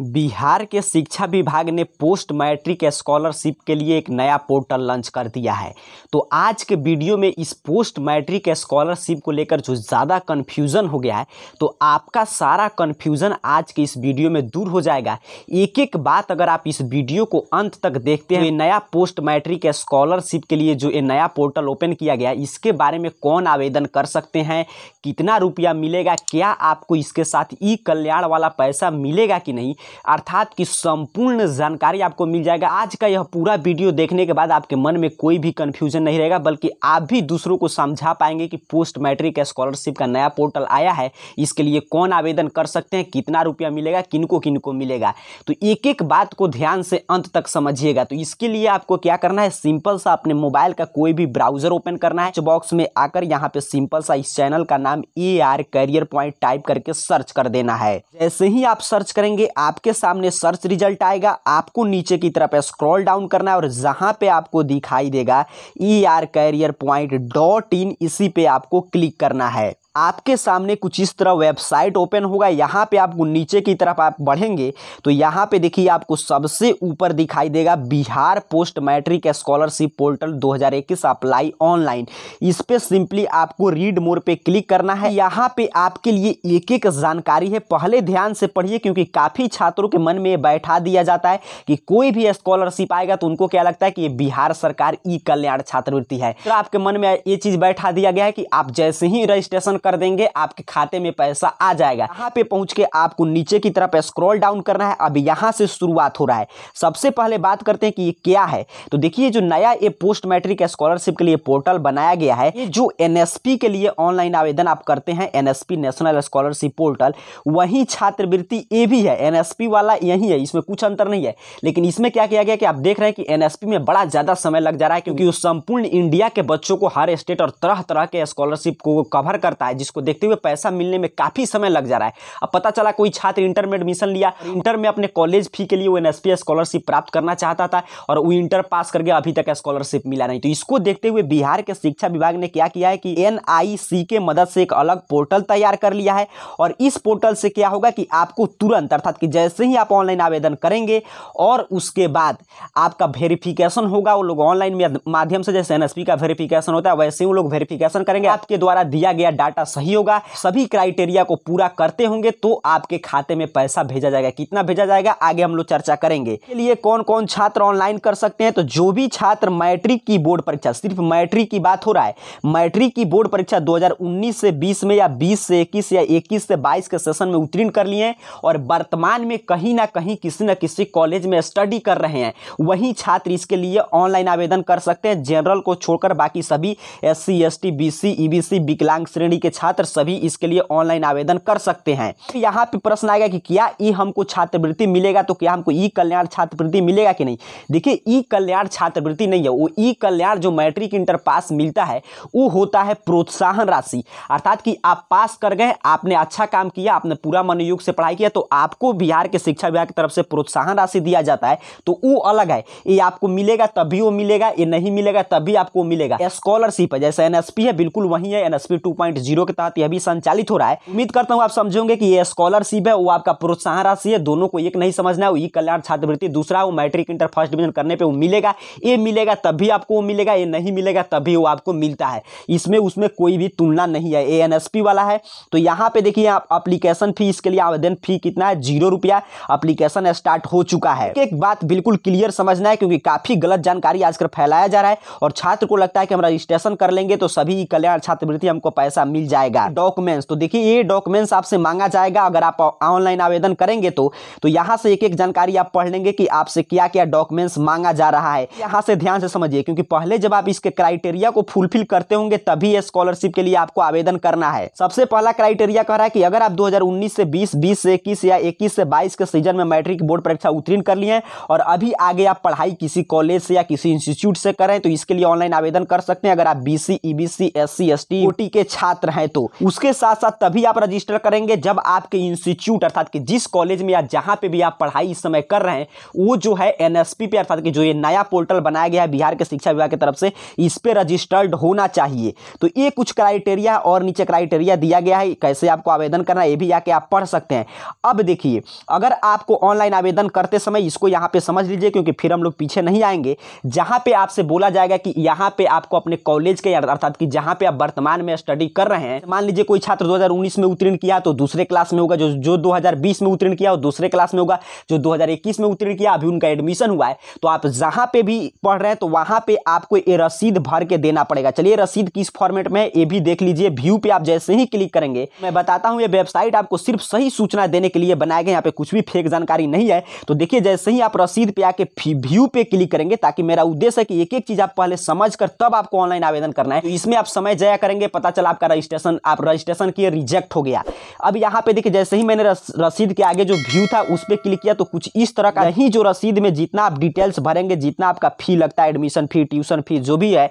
बिहार के शिक्षा विभाग ने पोस्ट मैट्रिक स्कॉलरशिप के लिए एक नया पोर्टल लॉन्च कर दिया है तो आज के वीडियो में इस पोस्ट मैट्रिक स्कॉलरशिप को लेकर जो ज़्यादा कन्फ्यूज़न हो गया है तो आपका सारा कन्फ्यूज़न आज के इस वीडियो में दूर हो जाएगा एक एक बात अगर आप इस वीडियो को अंत तक देखते हैं तो नया पोस्ट मैट्रिक स्कॉलरशिप के लिए जो ये नया पोर्टल ओपन किया गया इसके बारे में कौन आवेदन कर सकते हैं कितना रुपया मिलेगा क्या आपको इसके साथ ई कल्याण वाला पैसा मिलेगा कि नहीं अर्थात कि संपूर्ण जानकारी आपको मिल जाएगा आज का यह पूरा वीडियो देखने के बाद आपके मन में कोई भी कन्फ्यूजन नहीं रहेगा बल्कि आप भी दूसरों को समझा पाएंगे कि पोस्ट मैट्रिक स्कॉलरशिप का नया पोर्टल आया है इसके लिए कौन आवेदन कर सकते हैं कितना रुपया मिलेगा किनको किनको मिलेगा तो एक एक बात को ध्यान से अंत तक समझिएगा तो इसके लिए आपको क्या करना है सिंपल सा अपने मोबाइल का कोई भी ब्राउजर ओपन करना है बॉक्स में आकर यहाँ पे सिंपल सा इस चैनल का नाम A R career point type करके सर्च कर देना है जैसे ही आप सर्च करेंगे आप आपके सामने सर्च रिजल्ट आएगा आपको नीचे की तरफ स्क्रॉल डाउन करना है और जहां पे आपको दिखाई देगा E R career point dot in इसी पे आपको क्लिक करना है आपके सामने कुछ इस तरह वेबसाइट ओपन होगा यहाँ पे आपको नीचे की तरफ आप बढ़ेंगे तो यहाँ पे देखिए आपको सबसे ऊपर दिखाई देगा Bihar post matric scholarship portal 2021 apply online इस पर सिंपली आपको रीड मोर पे क्लिक करना है यहाँ पे आपके लिए एक एक जानकारी है पहले ध्यान से पढ़िए क्योंकि काफ़ी छात्रों के मन में बैठा दिया जाता है कि कोई भी स्कॉलरशिप आएगा तो उनको क्या लगता है कि ये बिहार सरकार ई कल्याण छात्रवृत्ति है तो आपके मन में ये चीज़ बैठा दिया गया है कि आप जैसे ही रजिस्ट्रेशन ऑन कर देंगे आपके खाते में पैसा आ जाएगा यहाँ पे पहुंच के आपको नीचे की तरफ स्क्रॉल डाउन करना है अब यहाँ से शुरुआत हो रहा है सबसे पहले बात करते हैं कि ये क्या है तो देखिए जो नया ये पोस्ट मैट्रिक स्कॉलरशिप के लिए पोर्टल बनाया गया है ये जो एन के लिए ऑनलाइन आवेदन आप करते हैं एन नेशनल स्कॉलरशिप पोर्टल वही छात्रवृत्ति ये भी है एन वाला यही है इसमें कुछ अंतर नहीं है लेकिन इसमें क्या किया गया कि आप देख रहे हैं कि एन में बड़ा ज़्यादा समय लग जा रहा है क्योंकि संपूर्ण इंडिया के बच्चों को हर स्टेट और तरह तरह के स्कॉलरशिप को कवर करता है रहा है जिसको देखते हुए पैसा मिलने में काफ़ी समय लग जा रहा है अब पता चला कोई छात्र इंटर में एडमिशन लिया इंटर में अपने कॉलेज फी के लिए वो एनएसपी स्कॉलरशिप प्राप्त करना चाहता था और वो इंटर पास करके अभी तक स्कॉलरशिप मिला नहीं तो इसको देखते हुए बिहार के शिक्षा विभाग ने क्या किया है कि एन के मदद से एक अलग पोर्टल तैयार कर लिया है और इस पोर्टल से क्या होगा कि आपको तुरंत अर्थात कि जैसे ही आप ऑनलाइन आवेदन करेंगे और उसके बाद आपका वेरिफिकेशन होगा वो लोग ऑनलाइन माध्यम से जैसे एनएसपी का वेरिफिकेशन होता है वैसे ही वो लोग वेरिफिकेशन करेंगे आपके द्वारा दिया गया डाटा डाटा सही होगा सभी क्राइटेरिया को पूरा करते होंगे तो आपके खाते में पैसा भेजा जाएगा कितना भेजा जाएगा आगे हम लोग चर्चा करेंगे लिए कौन कौन छात्र ऑनलाइन कर सकते हैं तो जो भी छात्र मैट्रिक की बोर्ड परीक्षा सिर्फ मैट्रिक की बात हो रहा है मैट्रिक की बोर्ड परीक्षा 2019 से 20 में या 20 से 21 या 21 से 22 के सेशन में उत्तीर्ण कर लिए हैं और वर्तमान में कहीं ना कहीं किसी न किसी कॉलेज में स्टडी कर रहे हैं वही छात्र इसके लिए ऑनलाइन आवेदन कर सकते हैं जनरल को छोड़कर बाकी सभी S C S T B C E B C विकलांग श्रेणी के के छात्र सभी इसके लिए ऑनलाइन आवेदन कर सकते हैं यहाँ पे प्रश्न आएगा कि क्या ई हमको छात्रवृत्ति मिलेगा तो क्या हमको ई कल्याण छात्रवृत्ति मिलेगा कि नहीं देखिए ई कल्याण छात्रवृत्ति नहीं है वो ई कल्याण जो मैट्रिक इंटर पास मिलता है वो होता है प्रोत्साहन राशि अर्थात कि आप पास कर गए आपने अच्छा काम किया आपने पूरा मनोयोग से पढ़ाई किया तो आपको बिहार के शिक्षा विभाग की तरफ से प्रोत्साहन राशि दिया जाता है तो वो अलग है ये आपको मिलेगा तभी वो मिलेगा ये नहीं मिलेगा तभी आपको मिलेगा स्कॉलरशिप है जैसे एनएसपी है बिल्कुल वही है एनएसपी टू जीरो के तहत यह भी संचालित हो रहा है उम्मीद करता हूँ आप समझोगे की ये स्कॉलरशिप है वो आपका प्रोत्साहन राशि है दोनों को एक नहीं समझना है ई कल्याण छात्रवृत्ति दूसरा वो मैट्रिक इंटर फर्स्ट डिविजन करने पर मिलेगा ये मिलेगा तब भी आपको मिलेगा ये नहीं मिलेगा तब भी वो आपको मिलता है इसमें उसमें कोई भी तुलना नहीं है ए वाला है तो यहाँ पे देखिए आप अप्लीकेशन फी इसके लिए आवेदन फी कितना है जीरो रुपया अप्लीकेशन स्टार्ट हो चुका है एक बात बिल्कुल क्लियर समझना है क्योंकि काफी गलत जानकारी आजकल फैलाया जा रहा है और छात्र को लगता है कि हम रजिस्ट्रेशन कर लेंगे तो सभी कल्याण छात्रवृत्ति हमको पैसा मिल जाएगा डॉक्यूमेंट्स तो देखिए ये डॉक्यूमेंट्स आपसे मांगा जाएगा अगर आप ऑनलाइन आवेदन करेंगे तो तो यहाँ से एक एक जानकारी आप पढ़ लेंगे कि आपसे क्या क्या डॉक्यूमेंट्स मांगा जा रहा है यहाँ से ध्यान से समझिए क्योंकि पहले जब आप इसके क्राइटेरिया को फुलफिल करते होंगे तभी स्कॉलरशिप के लिए आपको आवेदन करना है सबसे पहला क्राइटेरिया कह रहा है कि अगर आप दो से बीस बीस से इक्कीस या इक्कीस से बाईस के सीजन में मैट्रिक बोर्ड परीक्षा उत्तीर्ण कर लिए और अभी आगे आप पढ़ाई किसी कॉलेज से या किसी इंस्टीट्यूट से करें तो इसके लिए ऑनलाइन आवेदन कर सकते हैं अगर आप बीसी ईबीसी एससी एसटी ओटी के छात्र हैं तो उसके साथ साथ तभी आप रजिस्टर करेंगे जब आपके इंस्टीट्यूट अर्थात कि जिस कॉलेज में या जहां पे भी आप पढ़ाई इस समय कर रहे हैं वो जो है एनएसपी पे अर्थात कि जो ये नया पोर्टल बनाया गया है बिहार के शिक्षा विभाग की तरफ से इस पर रजिस्टर्ड होना चाहिए तो ये कुछ क्राइटेरिया और नीचे क्राइटेरिया दिया गया है कैसे आपको आवेदन करना है ये भी आके आप पढ़ सकते हैं अब देखिए अगर आपको ऑनलाइन आवेदन करते समय इसको यहाँ पे समझ लीजिए क्योंकि फिर हम लोग पीछे नहीं आएंगे जहाँ पे आपसे बोला जाएगा कि यहाँ पे आपको अपने कॉलेज के अर्थात कि जहाँ पे आप वर्तमान में स्टडी कर रहे हैं हैं मान लीजिए कोई छात्र 2019 में उत्तीर्ण किया तो दूसरे क्लास में होगा जो जो 2020 में उत्तीर्ण किया और दूसरे क्लास में होगा जो 2021 में उत्तीर्ण किया अभी उनका एडमिशन हुआ है तो आप जहां पे भी पढ़ रहे हैं तो वहां पे आपको ये रसीद भर के देना पड़ेगा चलिए रसीद किस फॉर्मेट में ये भी देख लीजिए व्यू पे आप जैसे ही क्लिक करेंगे मैं बताता हूँ ये वेबसाइट आपको सिर्फ सही सूचना देने के लिए बनाया गया यहाँ पे कुछ भी फेक जानकारी नहीं है तो देखिए जैसे ही आप रसीद पे आके व्यू पे क्लिक करेंगे ताकि मेरा उद्देश्य है कि एक एक चीज आप पहले समझ तब आपको ऑनलाइन आवेदन करना है तो इसमें आप समय जया करेंगे पता चला आपका रजिस्ट्रेशन आप रजिस्ट्रेशन किए रिजेक्ट हो गया अब यहाँ पे देखिए जैसे ही मैंने रसीद के आगे जो व्यू था उस पर क्लिक किया तो कुछ इस तरह का ही जो रसीद में जितना आप डिटेल्स भरेंगे जितना आपका फी लगता है एडमिशन फी ट्यूशन फी जो भी है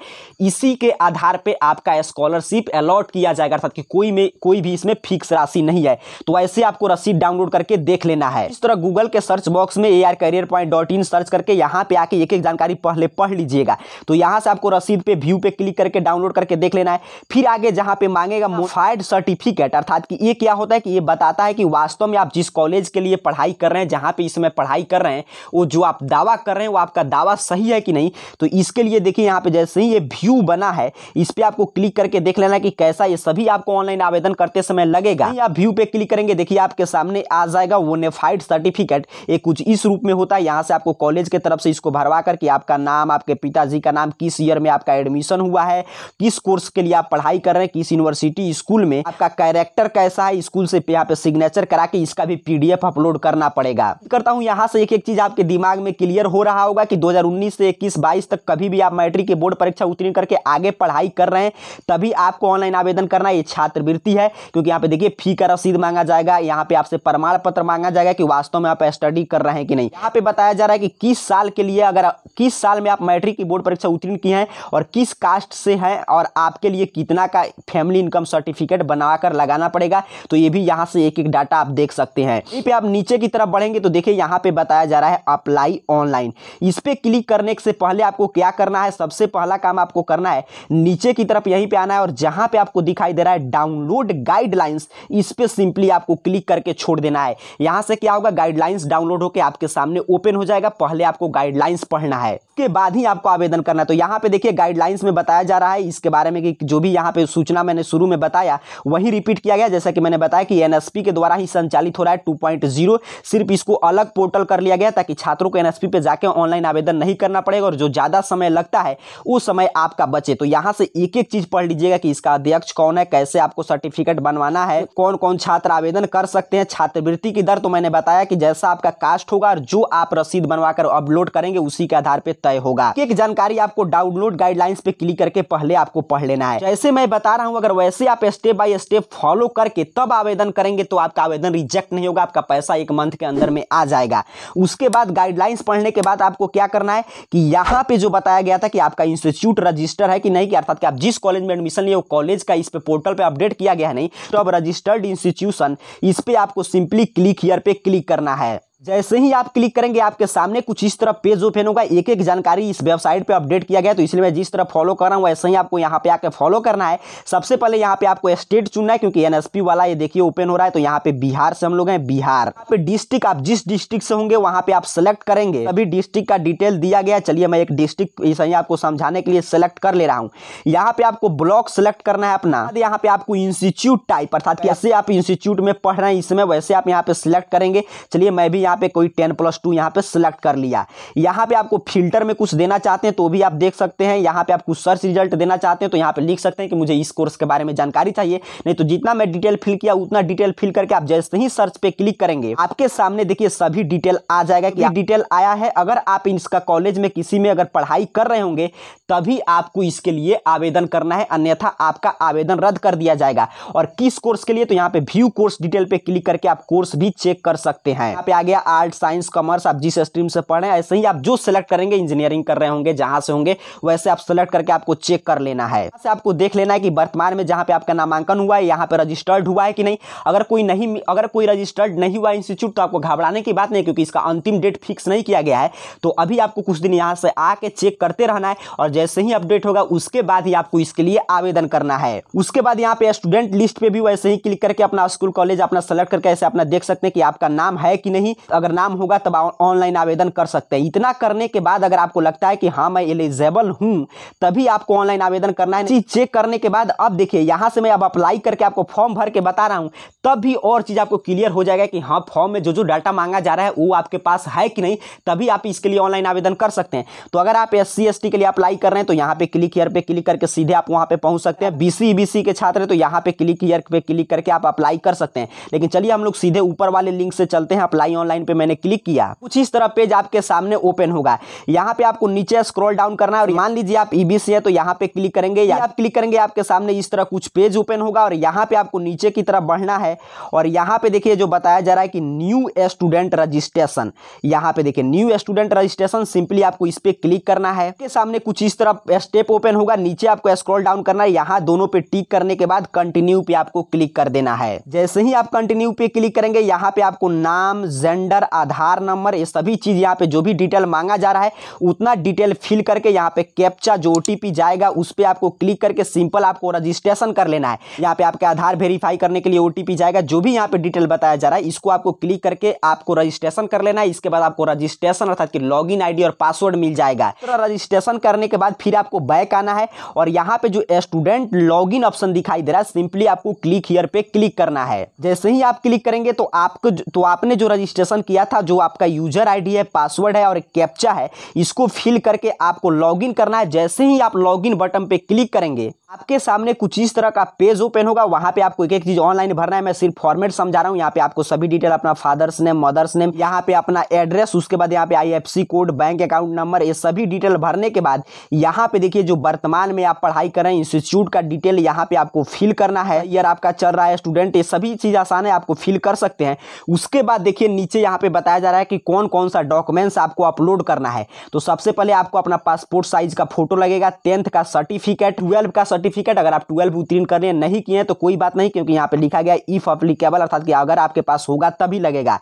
इसी के आधार पर आपका स्कॉलरशिप अलॉट किया जाएगा अर्थात कि कोई में कोई भी इसमें फिक्स राशि नहीं है तो ऐसे आपको रसीद डाउनलोड करके देख लेना है इस तरह गूगल के सर्च बॉक्स में A R career point dot in search करके यहाँ पे आके एक एक जानकारी पहले पढ़ लीजिएगा तो यहाँ से आपको रसीद पे व्यू पे क्लिक करके डाउनलोड करके देख लेना है फिर आगे जहाँ पे मांग मांगेगा मोफाइड हाँ। सर्टिफिकेट अर्थात कि ये क्या होता है कि ये बताता है कि वास्तव में आप जिस कॉलेज के लिए पढ़ाई कर रहे हैं जहाँ पे इस समय पढ़ाई कर रहे हैं वो जो आप दावा कर रहे हैं वो आपका दावा सही है कि नहीं तो इसके लिए देखिए यहाँ पे जैसे ही ये व्यू बना है इस पर आपको क्लिक करके देख लेना कि कैसा ये सभी आपको ऑनलाइन आवेदन करते समय लगेगा आप व्यू पे क्लिक करेंगे देखिए आपके सामने आ जाएगा वो नेफाइड सर्टिफिकेट ये कुछ इस रूप में होता है यहाँ से आपको कॉलेज के तरफ से इसको भरवा करके आपका नाम आपके पिताजी का नाम किस ईयर में आपका एडमिशन हुआ है किस कोर्स के लिए आप पढ़ाई कर रहे हैं किस यूनिवर्सिटी यूनिवर्सिटी स्कूल में आपका कैरेक्टर कैसा है स्कूल से यहाँ पे सिग्नेचर करा के इसका भी पीडीएफ अपलोड करना पड़ेगा करता हूँ यहाँ से एक एक चीज आपके दिमाग में क्लियर हो रहा होगा कि 2019 से 21 22 तक कभी भी आप मैट्रिक की बोर्ड परीक्षा उत्तीर्ण करके आगे पढ़ाई कर रहे हैं तभी आपको ऑनलाइन आवेदन करना ये छात्रवृत्ति है क्योंकि यहाँ पे देखिए फी का रसीद मांगा जाएगा यहाँ पे आपसे प्रमाण पत्र मांगा जाएगा कि वास्तव में आप स्टडी कर रहे हैं कि नहीं यहाँ पे बताया जा रहा है कि किस साल के लिए अगर किस साल में आप मैट्रिक की बोर्ड परीक्षा उत्तीर्ण की है और किस कास्ट से है और आपके लिए कितना का फैमिली इनकम सर्टिफिकेट बनाकर लगाना पड़ेगा तो ये भी यहाँ से एक एक डाटा आप देख सकते हैं यहीं पे आप नीचे की तरफ बढ़ेंगे तो देखिए यहाँ पे बताया जा रहा है अप्लाई ऑनलाइन इस पर क्लिक करने से पहले आपको क्या करना है सबसे पहला काम आपको करना है नीचे की तरफ यहीं पर आना है और जहाँ पर आपको दिखाई दे रहा है डाउनलोड गाइडलाइंस इस पर सिंपली आपको क्लिक करके छोड़ देना है यहाँ से क्या होगा गाइडलाइंस डाउनलोड होकर आपके सामने ओपन हो जाएगा पहले आपको गाइडलाइंस पढ़ना है के बाद ही आपको आवेदन करना है तो यहाँ पे देखिए गाइडलाइंस में बताया जा रहा है इसके बारे में कि जो भी यहाँ पे सूचना मैंने शुरू में बताया वही रिपीट किया गया जैसा कि मैंने बताया कि एनएसपी के द्वारा ही संचालित हो रहा है टू सिर्फ इसको अलग पोर्टल कर लिया गया ताकि छात्रों को एनएसपी पे जाके ऑनलाइन आवेदन नहीं करना पड़ेगा और जो ज़्यादा समय लगता है वो समय आपका बचे तो यहाँ से एक एक चीज़ पढ़ लीजिएगा कि इसका अध्यक्ष कौन है कैसे आपको सर्टिफिकेट बनवाना है कौन कौन छात्र आवेदन कर सकते हैं छात्रवृत्ति की दर तो मैंने बताया कि जैसा आपका कास्ट होगा और जो आप रसीद बनवाकर अपलोड करेंगे उसी के आधार पर तय होगा एक जानकारी आपको डाउनलोड गाइडलाइंस पे क्लिक करके पहले आपको पढ़ लेना है जैसे मैं बता रहा हूँ अगर ऐसे आप स्टेप बाय स्टेप फॉलो करके तब आवेदन करेंगे तो आपका आवेदन रिजेक्ट नहीं होगा आपका पैसा एक मंथ के अंदर में आ जाएगा उसके बाद गाइडलाइंस पढ़ने के बाद आपको क्या करना है कि यहाँ पे जो बताया गया था कि आपका इंस्टीट्यूट रजिस्टर है कि नहीं कि अर्थात कि आप जिस कॉलेज में एडमिशन लिए कॉलेज का इस पर पोर्टल पर अपडेट किया गया नहीं तो अब रजिस्टर्ड इंस्टीट्यूशन इस पर आपको सिंपली क्लिक हीयर पे क्लिक करना है जैसे ही आप क्लिक करेंगे आपके सामने कुछ इस तरह पेज ओपन होगा एक एक जानकारी इस वेबसाइट पे अपडेट किया गया तो इसलिए मैं जिस तरह फॉलो कर रहा हूँ वैसे ही आपको यहाँ पे आके फॉलो करना है सबसे पहले यहाँ पे आपको स्टेट चुनना है क्योंकि एनएसपी वाला ये देखिए ओपन हो रहा है तो यहाँ पे बिहार से हम लोग हैं बिहार यहाँ पे डिस्ट्रिक्ट आप जिस डिस्ट्रिक्ट से होंगे वहाँ पे आप सेलेक्ट करेंगे अभी डिस्ट्रिक्ट का डिटेल दिया गया चलिए मैं एक डिस्ट्रिक्ट आपको समझाने के लिए सेलेक्ट कर ले रहा हूँ यहाँ पे आपको ब्लॉक सेलेक्ट करना है अपना यहाँ पे आपको इंस्टीट्यूट टाइप अर्थात कैसे आप इंस्टीट्यूट में पढ़ रहे हैं इसमें वैसे आप यहाँ पे सिलेक्ट करेंगे चलिए मैं भी यहाँ पे कोई टेन प्लस टू यहाँ पे सिलेक्ट कर लिया यहाँ पे आपको फिल्टर में कुछ देना चाहते हैं तो भी आप देख सकते हैं यहाँ पे आप कुछ सर्च रिजल्ट देना चाहते हैं तो यहाँ पे लिख सकते हैं कि मुझे इस कोर्स के बारे में जानकारी चाहिए नहीं तो जितना मैं डिटेल फिल किया उतना डिटेल फिल करके आप जैसे ही सर्च पे क्लिक करेंगे आपके सामने देखिए सभी डिटेल आ जाएगा कि डिटेल आया है अगर आप इसका कॉलेज में किसी में अगर पढ़ाई कर रहे होंगे तभी आपको इसके लिए आवेदन करना है अन्यथा आपका आवेदन रद्द कर दिया जाएगा और किस कोर्स के लिए तो यहाँ पे व्यू कोर्स डिटेल पे क्लिक करके आप कोर्स भी चेक कर सकते हैं यहाँ पे आगे या आर्ट साइंस कॉमर्स आप जिस स्ट्रीम से पढ़ें ऐसे ही आप जो सेलेक्ट करेंगे इंजीनियरिंग कर रहे होंगे जहाँ से होंगे वैसे आप सेलेक्ट करके आपको चेक कर लेना है से आपको देख लेना है कि वर्तमान में जहाँ पर आपका नामांकन हुआ है यहाँ पर रजिस्टर्ड हुआ है कि नहीं अगर कोई नहीं अगर कोई रजिस्टर्ड नहीं हुआ इंस्टीट्यूट तो आपको घबराने की बात नहीं क्योंकि इसका अंतिम डेट फिक्स नहीं किया गया है तो अभी आपको कुछ दिन यहाँ से आके चेक करते रहना है और जैसे ही अपडेट होगा उसके बाद ही आपको इसके लिए आवेदन करना है उसके बाद यहाँ पे स्टूडेंट लिस्ट पे भी वैसे ही क्लिक करके अपना स्कूल कॉलेज अपना सेलेक्ट करके ऐसे अपना देख सकते हैं कि आपका नाम है कि नहीं अगर नाम होगा तब ऑनलाइन आवेदन कर सकते हैं इतना करने के बाद अगर आपको लगता है कि हाँ मैं एलिजेबल हूँ तभी आपको ऑनलाइन आवेदन करना है चीज़ चेक करने के बाद अब देखिए यहाँ से मैं अब अप्लाई करके आपको फॉर्म भर के बता रहा हूँ तब भी और चीज़ आपको क्लियर हो जाएगा कि हाँ फॉर्म में जो जो डाटा मांगा जा रहा है वो आपके पास है कि नहीं तभी आप इसके लिए ऑनलाइन आवेदन कर सकते हैं तो अगर आप एस सी के लिए अप्लाई कर रहे हैं तो यहाँ पे क्लिक हेयर पे क्लिक करके सीधे आप वहाँ पे पहुँच सकते हैं बी सी के छात्र हैं तो यहाँ पे क्लिक हेयर पे क्लिक करके आप अप्लाई कर सकते हैं लेकिन चलिए हम लोग सीधे ऊपर वाले लिंक से चलते हैं अप्लाई ऑनलाइन लाइन पे मैंने क्लिक किया कुछ इस तरह पेज आपके सामने ओपन होगा यहाँ पे आपको नीचे स्क्रॉल डाउन करना है और मान लीजिए आप ईबी e से तो यहाँ पे क्लिक करेंगे या आप क्लिक करेंगे आपके सामने इस तरह कुछ पेज ओपन होगा और यहाँ पे आपको नीचे की तरफ बढ़ना है और यहाँ पे देखिए जो बताया जा रहा है कि न्यू स्टूडेंट रजिस्ट्रेशन यहाँ पे देखिए न्यू स्टूडेंट रजिस्ट्रेशन सिंपली आपको इस पे क्लिक करना है के सामने कुछ इस तरह स्टेप ओपन होगा नीचे आपको स्क्रॉल डाउन करना है यहाँ दोनों पे टिक करने के बाद कंटिन्यू पे आपको क्लिक कर देना है जैसे ही आप कंटिन्यू पे क्लिक करेंगे यहाँ पे आपको नाम जेंडर जेंडर आधार नंबर ये सभी चीज़ यहाँ पे जो भी डिटेल मांगा जा रहा है उतना डिटेल फिल करके यहाँ पे कैप्चा जो ओटीपी जाएगा उस पर आपको क्लिक करके सिंपल आपको रजिस्ट्रेशन कर लेना है यहाँ पे आपके आधार वेरीफाई करने के लिए ओ जाएगा जो भी यहाँ पे डिटेल बताया जा रहा है इसको आपको क्लिक करके आपको रजिस्ट्रेशन कर लेना है इसके बाद आपको रजिस्ट्रेशन अर्थात की लॉग इन और पासवर्ड मिल जाएगा रजिस्ट्रेशन तो करने के बाद फिर आपको बैक आना है और यहाँ पे जो स्टूडेंट लॉग ऑप्शन दिखाई दे रहा है सिंपली आपको क्लिक हियर पे क्लिक करना है जैसे ही आप क्लिक करेंगे तो आपको तो आपने जो रजिस्ट्रेशन रजिस्ट्रेशन किया था जो आपका यूजर आईडी है पासवर्ड है और कैप्चा है इसको फिल करके आपको लॉगिन करना है जैसे ही आप लॉगिन बटन पे क्लिक करेंगे आपके सामने कुछ इस तरह का पेज ओपन होगा वहाँ पे आपको एक एक चीज ऑनलाइन भरना है मैं सिर्फ फॉर्मेट समझा रहा हूँ यहाँ पे आपको सभी डिटेल अपना फादर्स नेम मदर्स नेम यहाँ पे अपना एड्रेस उसके बाद यहाँ पे IFC code bank account number ये सभी डिटेल भरने के बाद यहाँ पे देखिए जो वर्तमान में आप पढ़ाई कर रहे हैं इंस्टीट्यूट का डिटेल यहाँ पे आपको फिल करना है ईयर आपका चल रहा है स्टूडेंट ये सभी चीज आसान है आपको फिल कर सकते हैं उसके बाद देखिए नीचे यहाँ पे बताया जा रहा है कि कौन कौन सा डॉक्यूमेंट्स आपको अपलोड करना है तो सबसे पहले आपको अपना पासपोर्ट साइज का फोटो लगेगा टेंथ का सर्टिफिकेट ट्वेल्व का सर्टिफिकेट अगर आप ट्वेल्व उत्तीर्ण कर रहे हैं नहीं किए हैं तो कोई बात नहीं क्योंकि यहाँ पे लिखा गया इफ अप्लीकेबल अर्थात कि अगर आपके पास होगा तभी लगेगा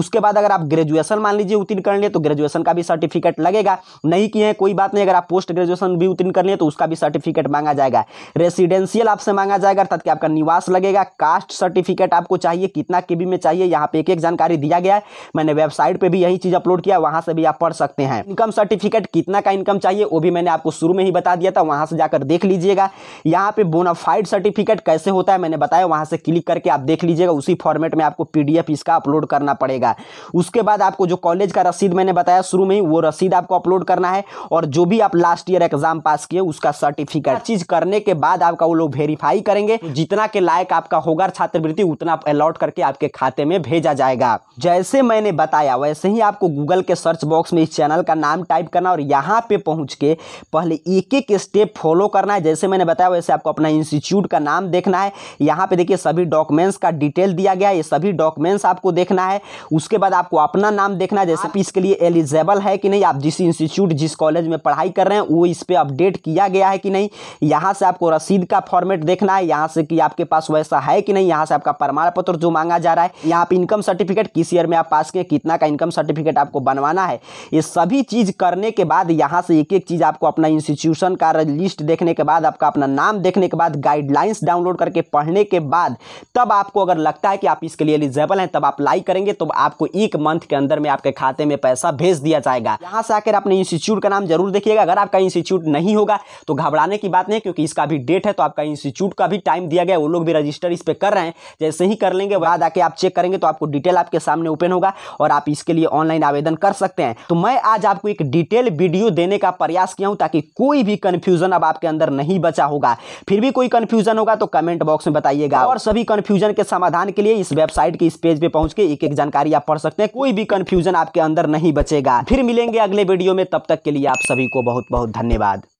उसके बाद अगर आप ग्रेजुएशन मान लीजिए उत्तीर्ण कर लिए तो ग्रेजुएशन का भी सर्टिफिकेट लगेगा नहीं किए हैं कोई बात नहीं अगर आप पोस्ट ग्रेजुएशन भी उत्तीर्ण कर लिए तो उसका भी सर्टिफिकेट मांगा जाएगा रेसिडेंशियल आपसे मांगा जाएगा अर्थात कि आपका निवास लगेगा कास्ट सर्टिफिकेट आपको चाहिए कितना के में चाहिए यहाँ पे एक एक जानकारी दिया गया है मैंने वेबसाइट पर भी यही चीज़ अपलोड किया वहाँ से भी आप पढ़ सकते हैं इनकम सर्टिफिकेट कितना का इनकम चाहिए वो भी मैंने आपको शुरू में ही बता दिया था वहाँ से जाकर देख लीजिएगा यहाँ पे बोनाफाइड सर्टिफिकेट कैसे होता है मैंने बताया वहाँ से क्लिक करके आप देख लीजिएगा उसी फॉर्मेट में आपको पी इसका अपलोड करना पड़ेगा उसके बाद आपको जो कॉलेज का रसीद मैंने बताया शुरू में ही वो रसीद आपको अपलोड करना है और जो भी आप लास्ट ईयर एग्जाम पास किए उसका सर्टिफिकेट चीज करने के बाद आपका वो लोग वेरीफाई करेंगे जितना के लायक आपका होगा छात्रवृत्ति उतना अलॉट करके आपके खाते में भेजा जाएगा जैसे मैंने बताया वैसे ही आपको गूगल के सर्च बॉक्स में इस चैनल का नाम टाइप करना और यहाँ पे पहुंच के पहले एक एक स्टेप फॉलो करना है जैसे मैंने बताया वैसे आपको अपना इंस्टीट्यूट का नाम देखना है यहाँ पे देखिए सभी डॉक्यूमेंट्स का डिटेल दिया गया ये सभी डॉक्यूमेंट्स आपको देखना है उसके बाद आपको अपना नाम देखना है जैसे कि इसके लिए एलिजेबल है कि नहीं आप जिस इंस्टीट्यूट जिस कॉलेज में पढ़ाई कर रहे हैं वो इस पर अपडेट किया गया है कि नहीं यहाँ से आपको रसीद का फॉर्मेट देखना है यहाँ से कि आपके पास वैसा है कि नहीं यहाँ से आपका प्रमाण पत्र जो मांगा जा रहा है यहाँ पर इनकम सर्टिफिकेट किस ईयर में आप पास किए कितना का इनकम सर्टिफिकेट आपको बनवाना है ये सभी चीज़ करने के बाद यहाँ से एक एक चीज़ आपको अपना इंस्टीट्यूशन का लिस्ट देखने के बाद आपका अपना नाम देखने के बाद गाइडलाइंस डाउनलोड करके पढ़ने के बाद तब आपको अगर लगता है कि आप इसके लिए एलिजिबल हैं तब अप्लाई करेंगे तो आपको एक मंथ के अंदर में आपके खाते में पैसा भेज दिया जाएगा यहाँ से आकर अपने इंस्टीट्यूट का नाम जरूर देखिएगा अगर आपका इंस्टीट्यूट नहीं होगा तो घबराने की बात नहीं क्योंकि इसका भी डेट है तो आपका इंस्टीट्यूट का भी टाइम दिया गया वो लोग भी रजिस्टर इस पर कर रहे हैं जैसे ही कर लेंगे बाद आके आप चेक करेंगे तो आपको डिटेल आपके सामने ओपन होगा और आप इसके लिए ऑनलाइन आवेदन कर सकते हैं तो मैं आज आपको एक डिटेल वीडियो देने का प्रयास किया हूं ताकि कोई भी कंफ्यूजन अब आपके अंदर नहीं बचा होगा फिर भी कोई कन्फ्यूजन होगा तो कमेंट बॉक्स में बताइएगा और सभी कन्फ्यूजन के समाधान के लिए इस वेबसाइट के इस पेज पे पहुंच के एक एक जानकारी आप पढ़ सकते हैं कोई भी कन्फ्यूजन आपके अंदर नहीं बचेगा फिर मिलेंगे अगले वीडियो में तब तक के लिए आप सभी को बहुत बहुत धन्यवाद